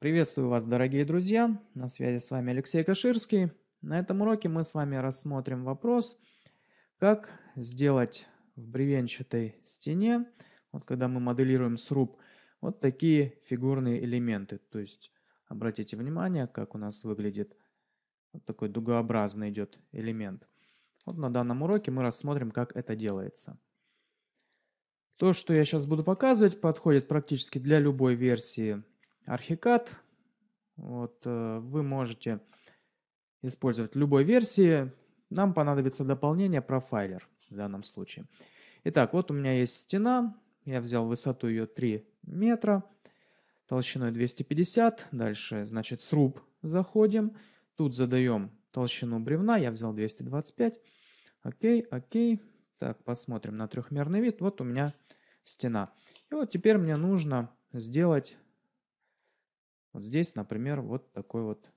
Приветствую вас, дорогие друзья! На связи с вами Алексей Каширский. На этом уроке мы с вами рассмотрим вопрос, как сделать в бревенчатой стене, вот когда мы моделируем сруб, вот такие фигурные элементы. То есть обратите внимание, как у нас выглядит вот такой дугообразный идет элемент – вот на данном уроке мы рассмотрим, как это делается. То, что я сейчас буду показывать, подходит практически для любой версии Archicad. Вот, э, вы можете использовать любой версии. Нам понадобится дополнение профайлер в данном случае. Итак, вот у меня есть стена. Я взял высоту ее 3 метра, толщиной 250. Дальше, значит, сруб заходим. Тут задаем толщину бревна я взял 225. Окей, окей. Так, посмотрим на трехмерный вид. Вот у меня стена. И вот теперь мне нужно сделать вот здесь, например, вот такой вот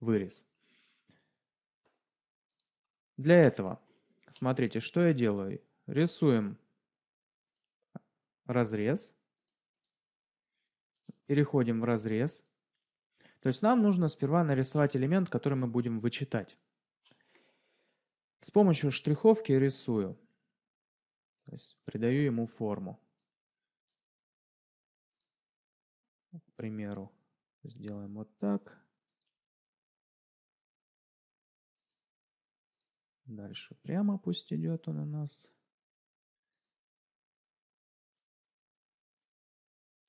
вырез. Для этого, смотрите, что я делаю. Рисуем разрез. Переходим в разрез. То есть нам нужно сперва нарисовать элемент, который мы будем вычитать. С помощью штриховки рисую. То есть придаю ему форму. К примеру, сделаем вот так. Дальше прямо пусть идет он у нас.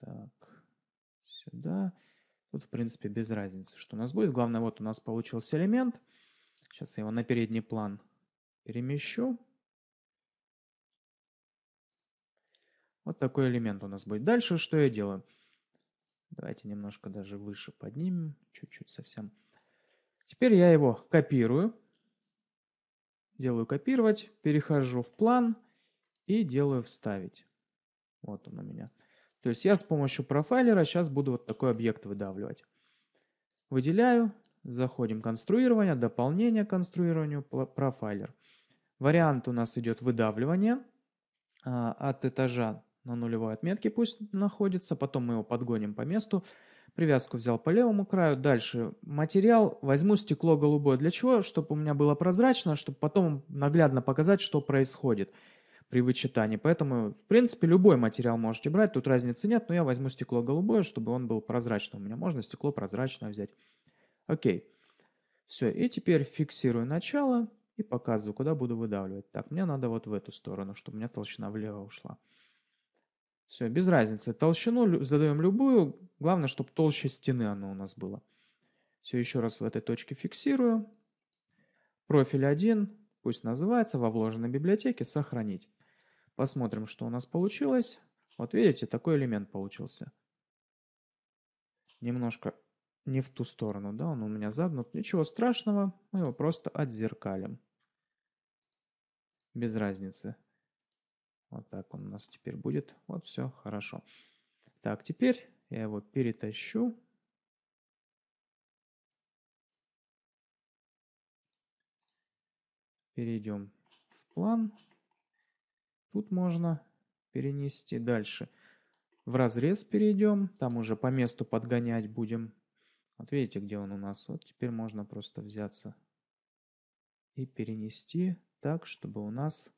Так, сюда. Тут, в принципе, без разницы, что у нас будет. Главное, вот у нас получился элемент. Сейчас я его на передний план перемещу. Вот такой элемент у нас будет. Дальше что я делаю? Давайте немножко даже выше поднимем, чуть-чуть совсем. Теперь я его копирую. Делаю копировать, перехожу в план и делаю вставить. Вот он у меня. То есть я с помощью профайлера сейчас буду вот такой объект выдавливать. Выделяю, заходим конструирование, дополнение к конструированию, профайлер. Вариант у нас идет выдавливание а, от этажа на нулевой отметке пусть находится, потом мы его подгоним по месту. Привязку взял по левому краю. Дальше материал. Возьму стекло голубое. Для чего? Чтобы у меня было прозрачно, чтобы потом наглядно показать, что происходит при вычитании. Поэтому, в принципе, любой материал можете брать, тут разницы нет, но я возьму стекло голубое, чтобы он был прозрачным. У меня можно стекло прозрачное взять. Окей. Все, и теперь фиксирую начало и показываю, куда буду выдавливать. Так, мне надо вот в эту сторону, чтобы у меня толщина влево ушла. Все, без разницы. Толщину задаем любую, главное, чтобы толще стены оно у нас было. Все, еще раз в этой точке фиксирую. Профиль 1, пусть называется, во вложенной библиотеке, сохранить. Посмотрим, что у нас получилось. Вот видите, такой элемент получился. Немножко не в ту сторону, да, он у меня загнут. Ничего страшного, мы его просто отзеркалим. Без разницы. Вот так он у нас теперь будет. Вот все, хорошо. Так, теперь я его перетащу. Перейдем в план. Тут можно перенести дальше. В разрез перейдем, там уже по месту подгонять будем. Вот видите, где он у нас. Вот теперь можно просто взяться и перенести так, чтобы у нас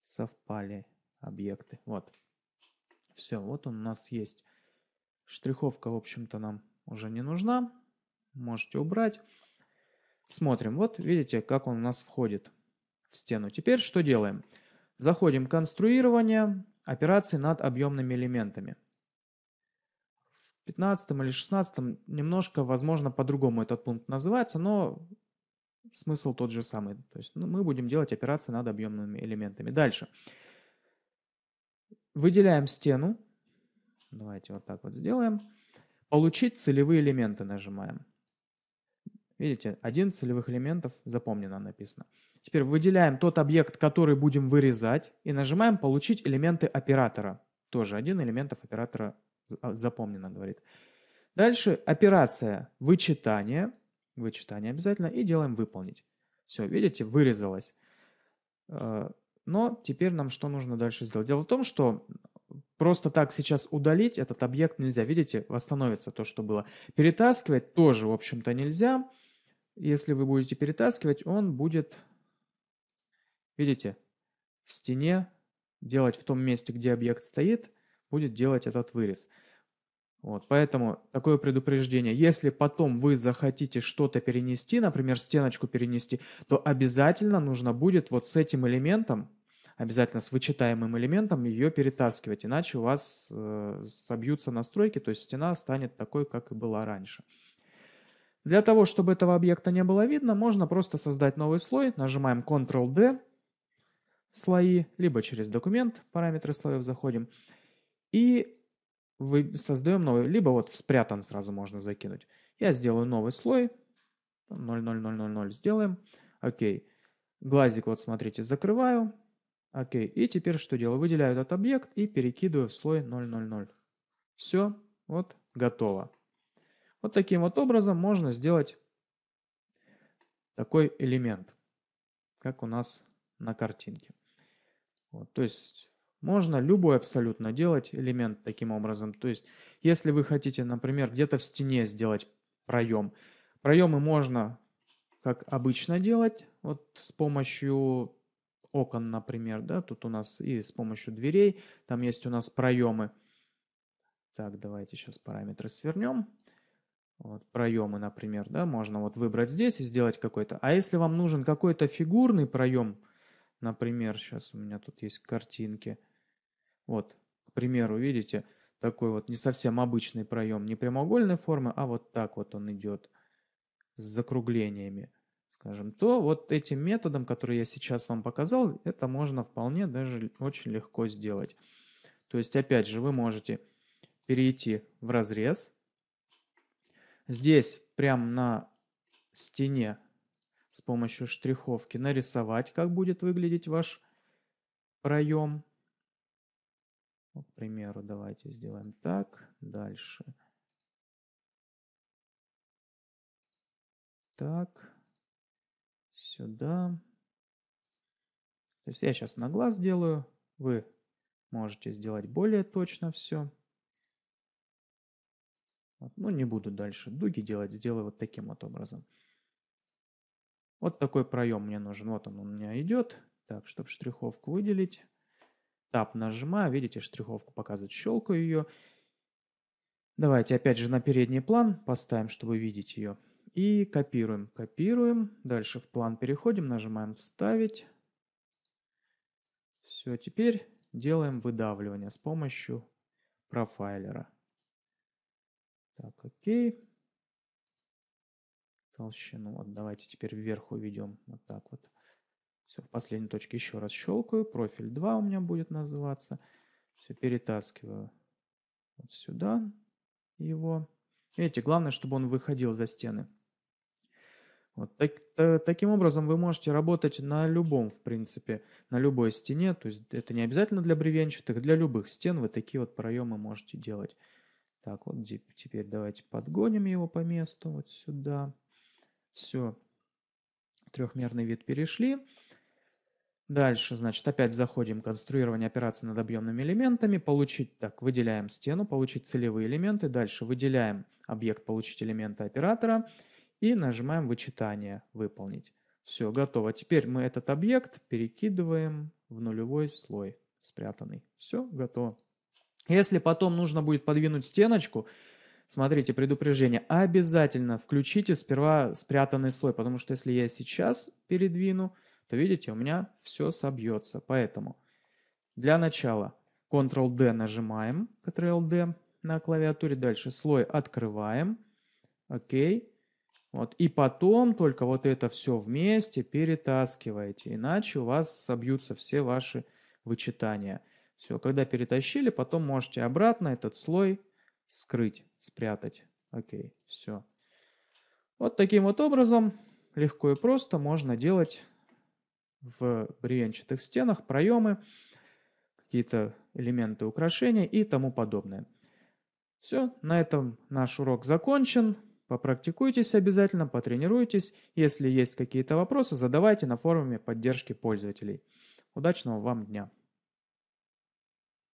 совпали объекты. Вот. Все, вот он у нас есть. Штриховка, в общем-то, нам уже не нужна. Можете убрать. Смотрим. Вот видите, как он у нас входит в стену. Теперь что делаем? Делаем. Заходим в конструирование операций над объемными элементами. В 15 или 16 немножко, возможно, по-другому этот пункт называется, но смысл тот же самый. То есть ну, мы будем делать операции над объемными элементами. Дальше. Выделяем стену. Давайте вот так вот сделаем. Получить целевые элементы нажимаем. Видите, один целевых элементов запомнено написано. Теперь выделяем тот объект, который будем вырезать, и нажимаем «Получить элементы оператора». Тоже один элементов оператора а, запомнено, говорит. Дальше операция «Вычитание». Вычитание обязательно. И делаем «Выполнить». Все, видите, вырезалось. Э, но теперь нам что нужно дальше сделать? Дело в том, что просто так сейчас удалить этот объект нельзя. Видите, восстановится то, что было. Перетаскивать тоже, в общем-то, нельзя. Нельзя. Если вы будете перетаскивать, он будет, видите, в стене делать в том месте, где объект стоит, будет делать этот вырез. Вот, поэтому такое предупреждение. Если потом вы захотите что-то перенести, например, стеночку перенести, то обязательно нужно будет вот с этим элементом, обязательно с вычитаемым элементом ее перетаскивать, иначе у вас э, собьются настройки, то есть стена станет такой, как и была раньше. Для того, чтобы этого объекта не было видно, можно просто создать новый слой. Нажимаем Ctrl-D, слои, либо через документ, параметры слоев заходим. И вы создаем новый, либо вот в спрятан сразу можно закинуть. Я сделаю новый слой, 00000 сделаем, окей. Глазик вот смотрите закрываю, окей. И теперь что делаю? Выделяю этот объект и перекидываю в слой 000. Все, вот готово. Вот таким вот образом можно сделать такой элемент, как у нас на картинке. Вот, то есть можно любой абсолютно делать элемент таким образом. То есть если вы хотите, например, где-то в стене сделать проем, проемы можно, как обычно, делать вот с помощью окон, например, да, тут у нас и с помощью дверей, там есть у нас проемы. Так, давайте сейчас параметры свернем вот, проемы, например, да, можно вот выбрать здесь и сделать какой-то. А если вам нужен какой-то фигурный проем, например, сейчас у меня тут есть картинки, вот, к примеру, видите, такой вот не совсем обычный проем, не прямоугольной формы, а вот так вот он идет с закруглениями, скажем, то вот этим методом, который я сейчас вам показал, это можно вполне даже очень легко сделать. То есть, опять же, вы можете перейти в разрез, здесь прямо на стене с помощью штриховки нарисовать, как будет выглядеть ваш проем. Вот, к примеру, давайте сделаем так. Дальше. Так. Сюда. То есть я сейчас на глаз делаю. Вы можете сделать более точно все. Вот. Ну, не буду дальше дуги делать, сделаю вот таким вот образом. Вот такой проем мне нужен. Вот он у меня идет. Так, чтобы штриховку выделить. Тап нажимаю, видите, штриховку показывает, щелкаю ее. Давайте опять же на передний план поставим, чтобы видеть ее. И копируем, копируем. Дальше в план переходим, нажимаем «Вставить». Все, теперь делаем выдавливание с помощью профайлера. Так, окей. Толщину вот давайте теперь вверх уведем. Вот так вот. Все, в последней точке еще раз щелкаю. Профиль 2 у меня будет называться. Все, перетаскиваю вот сюда его. Видите, главное, чтобы он выходил за стены. Вот так, та, таким образом вы можете работать на любом, в принципе, на любой стене. То есть это не обязательно для бревенчатых, для любых стен вы такие вот проемы можете делать. Так, вот теперь давайте подгоним его по месту вот сюда. Все, трехмерный вид перешли. Дальше, значит, опять заходим в конструирование операции над объемными элементами. Получить, так, выделяем стену, получить целевые элементы. Дальше выделяем объект получить элементы оператора и нажимаем вычитание «Выполнить». Все, готово. Теперь мы этот объект перекидываем в нулевой слой спрятанный. Все, готово. Если потом нужно будет подвинуть стеночку, смотрите, предупреждение, обязательно включите сперва спрятанный слой, потому что если я сейчас передвину, то видите, у меня все собьется. Поэтому для начала Ctrl-D нажимаем, Ctrl-D на клавиатуре, дальше слой открываем, окей. Вот. И потом только вот это все вместе перетаскиваете, иначе у вас собьются все ваши вычитания. Все, когда перетащили, потом можете обратно этот слой скрыть, спрятать. Окей, все. Вот таким вот образом легко и просто можно делать в бревенчатых стенах проемы, какие-то элементы украшения и тому подобное. Все, на этом наш урок закончен. Попрактикуйтесь обязательно, потренируйтесь. Если есть какие-то вопросы, задавайте на форуме поддержки пользователей. Удачного вам дня!